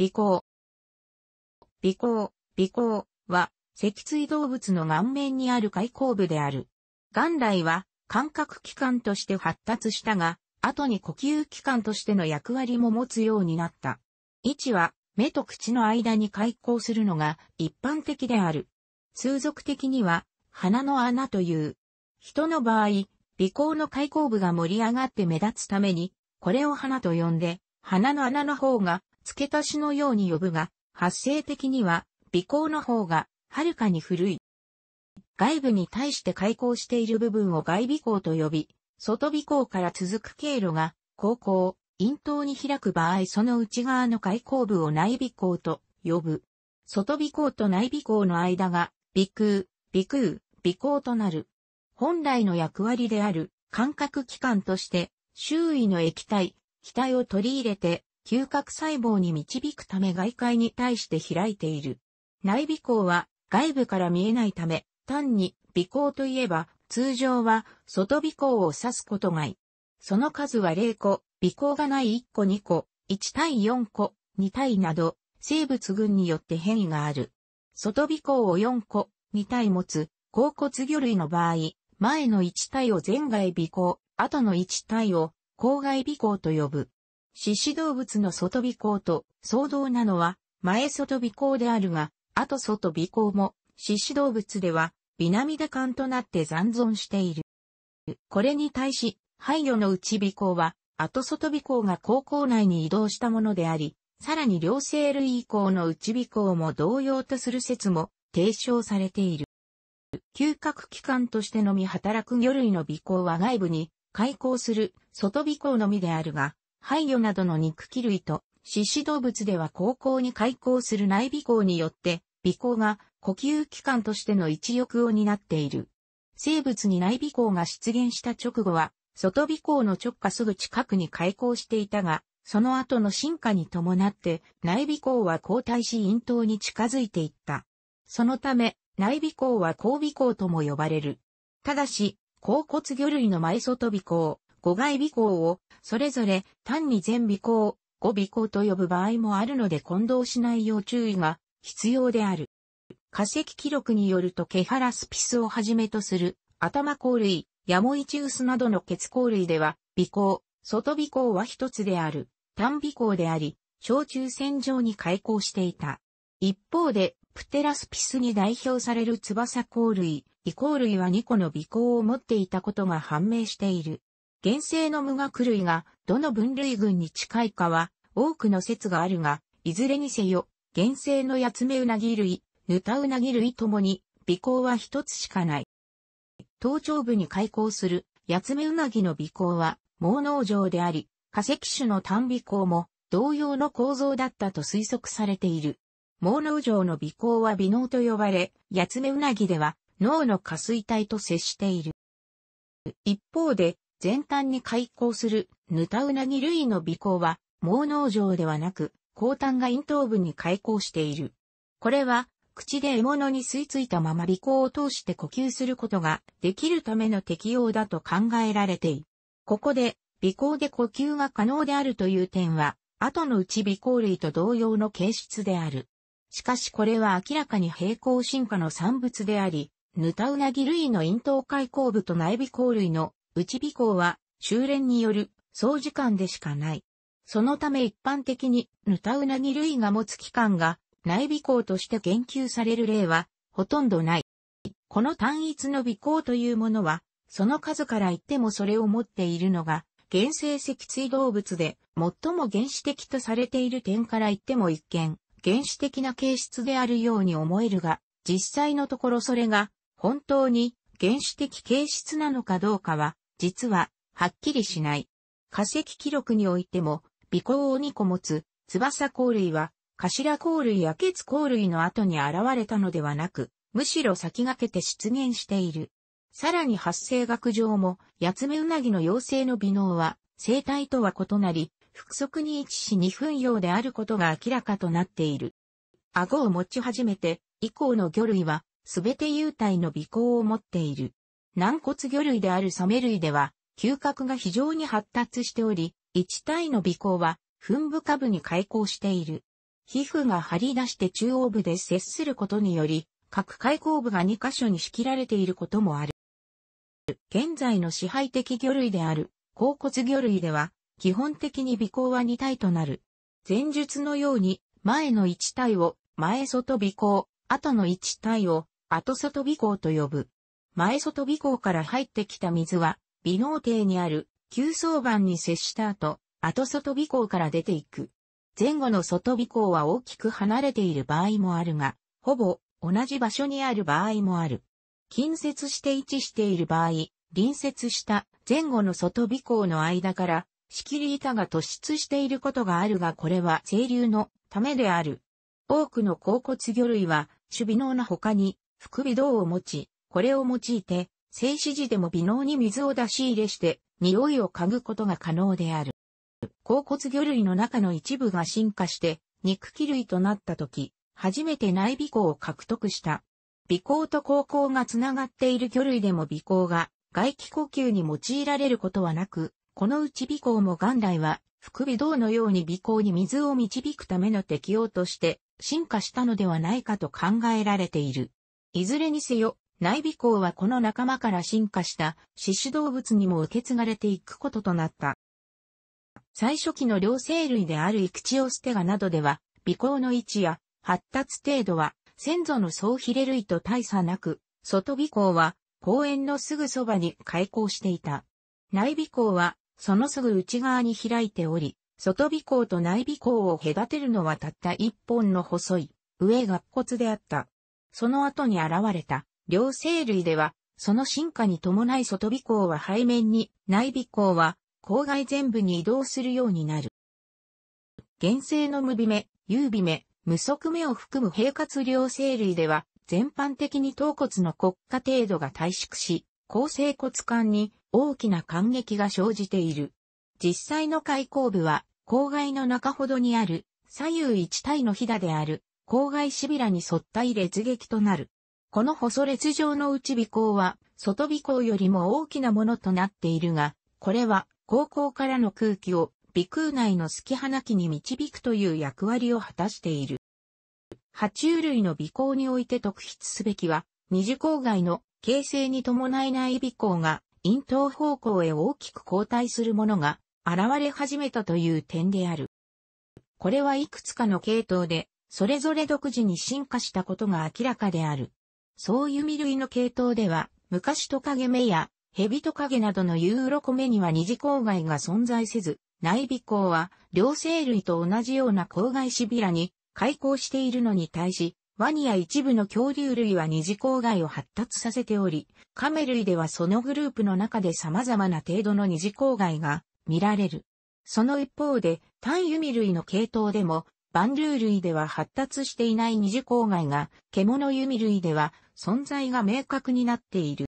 尾行。尾行、尾行は、脊椎動物の顔面にある開口部である。元来は、感覚器官として発達したが、後に呼吸器官としての役割も持つようになった。位置は、目と口の間に開口するのが一般的である。通俗的には、鼻の穴という。人の場合、鼻孔の開口部が盛り上がって目立つために、これを鼻と呼んで、鼻の穴の方が付け足しのように呼ぶが、発生的には、尾行の方が、はるかに古い。外部に対して開口している部分を外尾行と呼び、外尾行から続く経路が、高校、咽頭に開く場合その内側の開口部を内尾行と呼ぶ。外尾行と内尾行の間が、微空、微空、微行となる。本来の役割である、感覚器官として、周囲の液体、気体を取り入れて、嗅覚細胞に導くため外界に対して開いている。内鼻孔は外部から見えないため、単に鼻孔といえば通常は外鼻孔を指すことがい。その数は0個、鼻孔がない1個2個、1対4個、2対など、生物群によって変異がある。外鼻孔を4個、2体持つ、甲骨魚類の場合、前の1体を前外鼻孔、後の1体を、口外鼻孔と呼ぶ。獅子動物の外尾行と相動なのは前外尾行であるが、後外尾行も獅子動物では美涙感となって残存している。これに対し、廃魚の内尾行は後外尾行が高校内に移動したものであり、さらに両生類以降の内尾行も同様とする説も提唱されている。嗅覚器官としてのみ働く魚類の尾行は外部に開口する外尾行のみであるが、廃魚などの肉気類と、獅子動物では高校に開校する内鼻孔によって、鼻孔が呼吸器官としての一翼を担っている。生物に内鼻孔が出現した直後は、外鼻孔の直下すぐ近くに開口していたが、その後の進化に伴って内鼻孔は後退し咽頭に近づいていった。そのため内鼻孔は後鼻孔とも呼ばれる。ただし、甲骨魚類の前外鼻孔、5外尾行を、それぞれ単に全尾行、5尾行と呼ぶ場合もあるので混同しないよう注意が必要である。化石記録によるとケハラスピスをはじめとする頭甲類、ヤモイチウスなどの血甲類では、尾行、外尾行は一つである、単尾行であり、小中線上に開口していた。一方で、プテラスピスに代表される翼甲類、イコー類は2個の尾行を持っていたことが判明している。原生の無学類がどの分類群に近いかは多くの説があるが、いずれにせよ、原生のヤツメウナギ類、ヌタウナギ類ともに、尾行は一つしかない。頭頂部に開口するヤツメウナギの尾行は、毛農場であり、化石種の単尾行も同様の構造だったと推測されている。毛農場の尾行は微脳と呼ばれ、ヤツメウナギでは脳の下垂体と接している。一方で、全端に開口する、ヌタウナギ類の鼻孔は、毛農状ではなく、後端が咽頭部に開口している。これは、口で獲物に吸い付いたまま鼻孔を通して呼吸することができるための適用だと考えられている。ここで、鼻孔で呼吸が可能であるという点は、後のうち鼻孔類と同様の形質である。しかしこれは明らかに平行進化の産物であり、ヌタウナギ類の咽頭開口部と内鼻孔類の内備校は修練による総時間でしかない。そのため一般的にヌタウナギ類が持つ期間が内備校として言及される例はほとんどない。この単一の尾校というものは、その数から言ってもそれを持っているのが、原生脊椎動物で最も原始的とされている点から言っても一見、原始的な形質であるように思えるが、実際のところそれが本当に原始的形質なのかどうかは実は、はっきりしない。化石記録においても、尾行を2個持つ、翼甲類は、頭甲類や血甲類の後に現れたのではなく、むしろ先駆けて出現している。さらに発生学上も、ヤツメウナギの妖精の微能は、生態とは異なり、複足に位置し二分用であることが明らかとなっている。顎を持ち始めて、以降の魚類は、すべて有体の尾行を持っている。軟骨魚類であるサメ類では、嗅覚が非常に発達しており、一体の鼻孔は、噴部下部に開口している。皮膚が張り出して中央部で接することにより、各開口部が2箇所に仕切られていることもある。現在の支配的魚類である、甲骨魚類では、基本的に鼻孔は2体となる。前述のように、前の1体を前外鼻孔、後の1体を後外鼻孔と呼ぶ。前外尾港から入ってきた水は、美濃亭にある、急層板に接した後、後外尾港から出ていく。前後の外尾港は大きく離れている場合もあるが、ほぼ同じ場所にある場合もある。近接して位置している場合、隣接した前後の外尾港の間から、仕切り板が突出していることがあるがこれは清流のためである。多くの甲骨魚類は、守備能な他に、副尾道を持ち、これを用いて、静止時でも微能に水を出し入れして、匂いを嗅ぐことが可能である。甲骨魚類の中の一部が進化して、肉気類となった時、初めて内鼻孔を獲得した。鼻孔と口孔がつながっている魚類でも鼻孔が外気呼吸に用いられることはなく、このうち鼻孔も元来は副鼻道のように鼻孔に水を導くための適応として進化したのではないかと考えられている。いずれにせよ、内尾校はこの仲間から進化した種子動物にも受け継がれていくこととなった。最初期の両生類であるイクチオステガなどでは、尾行の位置や発達程度は先祖の総ヒレ類と大差なく、外尾行は公園のすぐそばに開口していた。内尾行はそのすぐ内側に開いており、外尾行と内尾行を隔てるのはたった一本の細い、上が骨であった。その後に現れた両生類では、その進化に伴い外尾行は背面に、内尾行は、郊外全部に移動するようになる。原生の無尾目、有尾目、無足目を含む平滑両生類では、全般的に頭骨の骨下程度が退縮し、後生骨管に大きな感激が生じている。実際の開口部は、郊外の中ほどにある、左右一体のひだである、郊外しびらに沿った入れ図劇となる。この細列状の内尾孔は、外尾孔よりも大きなものとなっているが、これは、高校からの空気を、鼻腔内の隙花器に導くという役割を果たしている。爬虫類の尾行において特筆すべきは、二次口外の形成に伴いない鼻孔が、咽頭方向へ大きく後退するものが、現れ始めたという点である。これはいくつかの系統で、それぞれ独自に進化したことが明らかである。そういう類の系統では、昔トカゲ目や、ヘビトカゲなどのユーロコ目には二次郊外が存在せず、内尾孔は、両生類と同じような郊外シビラに開口しているのに対し、ワニや一部の恐竜類は二次郊外を発達させており、カメ類ではそのグループの中で様々な程度の二次郊外が見られる。その一方で、単ユミ類の系統でも、バンルー類では発達していない二次公害が、獣弓類では存在が明確になっている。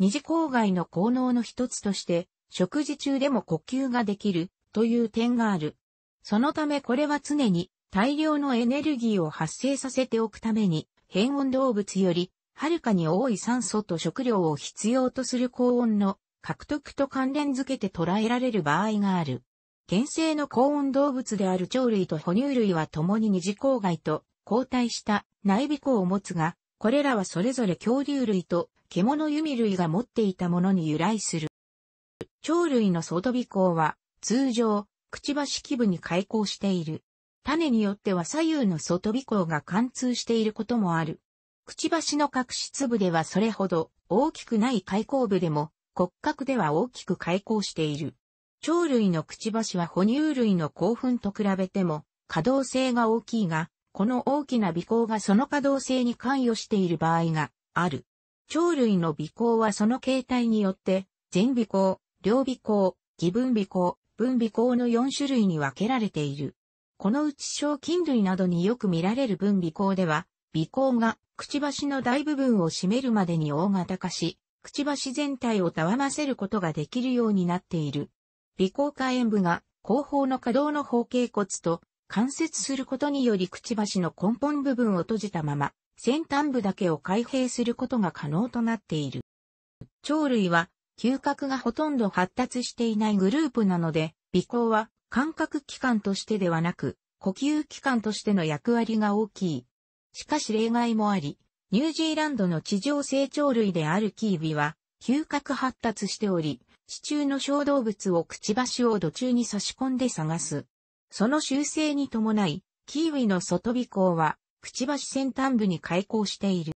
二次公害の効能の一つとして、食事中でも呼吸ができるという点がある。そのためこれは常に大量のエネルギーを発生させておくために、変温動物より、はるかに多い酸素と食料を必要とする高温の獲得と関連づけて捉えられる場合がある。原生の高温動物である鳥類と哺乳類は共に二次公外と交代した内鼻孔を持つが、これらはそれぞれ恐竜類と獣弓類が持っていたものに由来する。鳥類の外鼻孔は通常、くちばし基部に開口している。種によっては左右の外鼻孔が貫通していることもある。くちばしの角質部ではそれほど大きくない開口部でも骨格では大きく開口している。鳥類のくちばしは哺乳類の興奮と比べても可動性が大きいが、この大きな微光がその可動性に関与している場合がある。鳥類の微光はその形態によって、全微光、両微光、義分微光、分微光の4種類に分けられている。このうち小菌類などによく見られる分微光では、微光がくちばしの大部分を占めるまでに大型化し、くちばし全体をたわませることができるようになっている。鼻甲下縁部が後方の可動の方形骨と関節することによりくちばしの根本部分を閉じたまま、先端部だけを開閉することが可能となっている。鳥類は嗅覚がほとんど発達していないグループなので、鼻孔は感覚器官としてではなく、呼吸器官としての役割が大きい。しかし例外もあり、ニュージーランドの地上成長類であるキービは、嗅覚発達しており、地中の小動物をくちばしを土中に差し込んで探す。その習性に伴い、キーウィの外尾行は、くちばし先端部に開口している。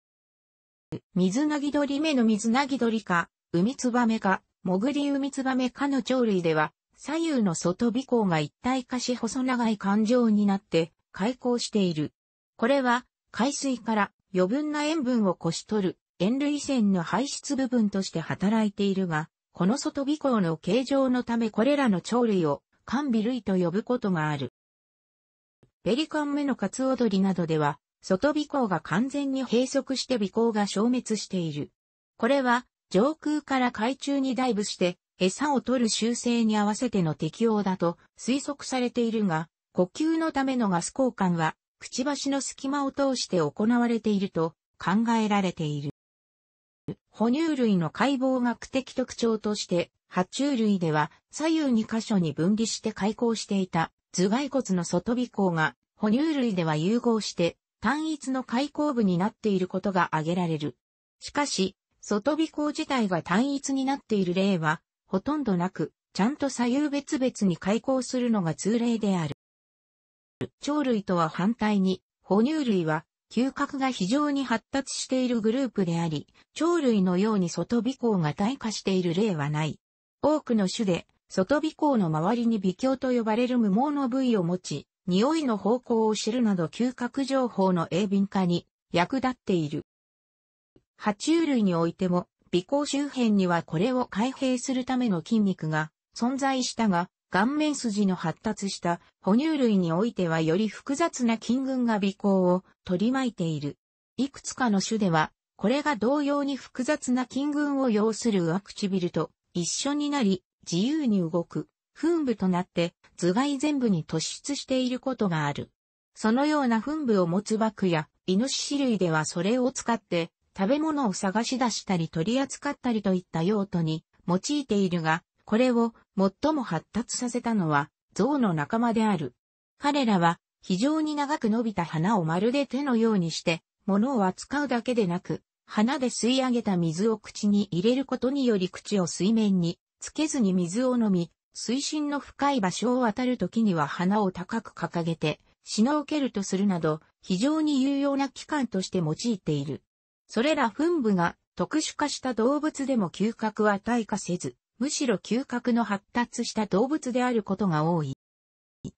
水なぎ鳥目の水なぎ鳥か、海ツバメか、潜ぐり海ツバメかの鳥類では、左右の外尾行が一体化し細長い環状になって開口している。これは海水から余分な塩分をこし取る塩類腺の排出部分として働いているが、この外尾行の形状のためこれらの鳥類を寒尾類と呼ぶことがある。ペリカン目のカツオドリなどでは、外尾行が完全に閉塞して尾行が消滅している。これは、上空から海中にダイブして、餌を取る習性に合わせての適応だと推測されているが、呼吸のためのガス交換は、くちばしの隙間を通して行われていると考えられている。哺乳類の解剖学的特徴として、爬虫類では左右2箇所に分離して開口していた頭蓋骨の外尾行が、哺乳類では融合して単一の開口部になっていることが挙げられる。しかし、外尾行自体が単一になっている例は、ほとんどなく、ちゃんと左右別々に開口するのが通例である。鳥類とは反対に、哺乳類は嗅覚が非常に発達しているグループであり、鳥類のように外鼻孔が退化している例はない。多くの種で、外鼻孔の周りに鼻鏡と呼ばれる無毛の部位を持ち、匂いの方向を知るなど嗅覚情報の鋭敏化に役立っている。爬虫類においても、鼻孔周辺にはこれを開閉するための筋肉が存在したが、顔面筋の発達した哺乳類においてはより複雑な筋群が鼻孔を取り巻いている。いくつかの種では、これが同様に複雑な金群を要する上唇と一緒になり、自由に動く、噴部となって頭蓋全部に突出していることがある。そのような噴部を持つバクや、イノシシ類ではそれを使って、食べ物を探し出したり取り扱ったりといった用途に用いているが、これを最も発達させたのは、象の仲間である。彼らは非常に長く伸びた花をまるで手のようにして、物を扱うだけでなく、花で吸い上げた水を口に入れることにより口を水面につけずに水を飲み、水深の深い場所を渡るときには花を高く掲げて、しのうけるとするなど、非常に有用な器官として用いている。それら噴部が特殊化した動物でも嗅覚は退化せず、むしろ嗅覚の発達した動物であることが多い。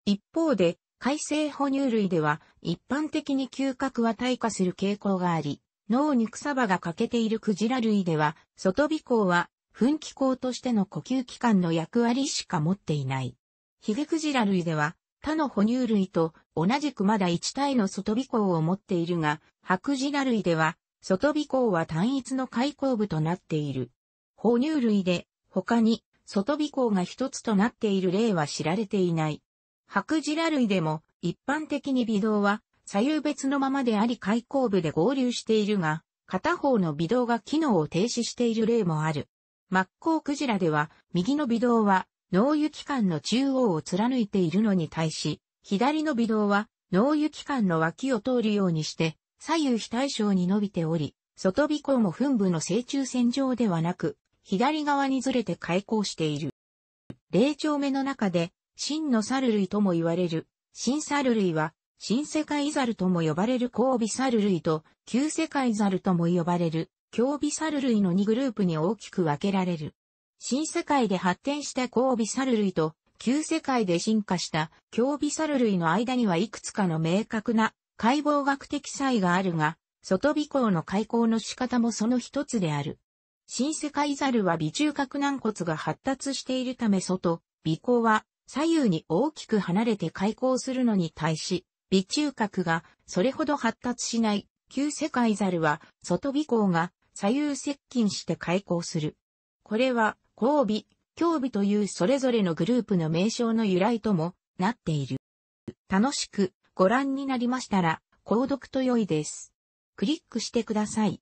一方で、海生哺乳類では、一般的に嗅覚は退化する傾向があり、脳に草葉が欠けているクジラ類では、外鼻孔は、噴気孔としての呼吸器官の役割しか持っていない。ヒゲクジラ類では、他の哺乳類と同じくまだ1体の外鼻孔を持っているが、白ジラ類では、外鼻孔は単一の開口部となっている。哺乳類で、他に、外鼻孔が一つとなっている例は知られていない。白ジラ類でも一般的に微動は左右別のままであり開口部で合流しているが、片方の微動が機能を停止している例もある。マッコウクジラでは、右の微動は、脳油器官の中央を貫いているのに対し、左の微動は、脳油器官の脇を通るようにして、左右非対称に伸びており、外尾行も噴部の正中線上ではなく、左側にずれて開口している。霊長目の中で、真の猿類とも言われる、新猿類は、新世界猿とも呼ばれる交尾猿類と、旧世界猿とも呼ばれる、競尾猿類の2グループに大きく分けられる。新世界で発展した交尾猿類と、旧世界で進化した競尾猿類の間にはいくつかの明確な解剖学的差異があるが、外尾行の開口の仕方もその一つである。新世界ザルは微中核軟骨が発達しているため外、尾行は左右に大きく離れて開口するのに対し、微中核がそれほど発達しない旧世界猿は外尾行が左右接近して開口する。これは交尾、胸尾というそれぞれのグループの名称の由来ともなっている。楽しくご覧になりましたら、購読と良いです。クリックしてください。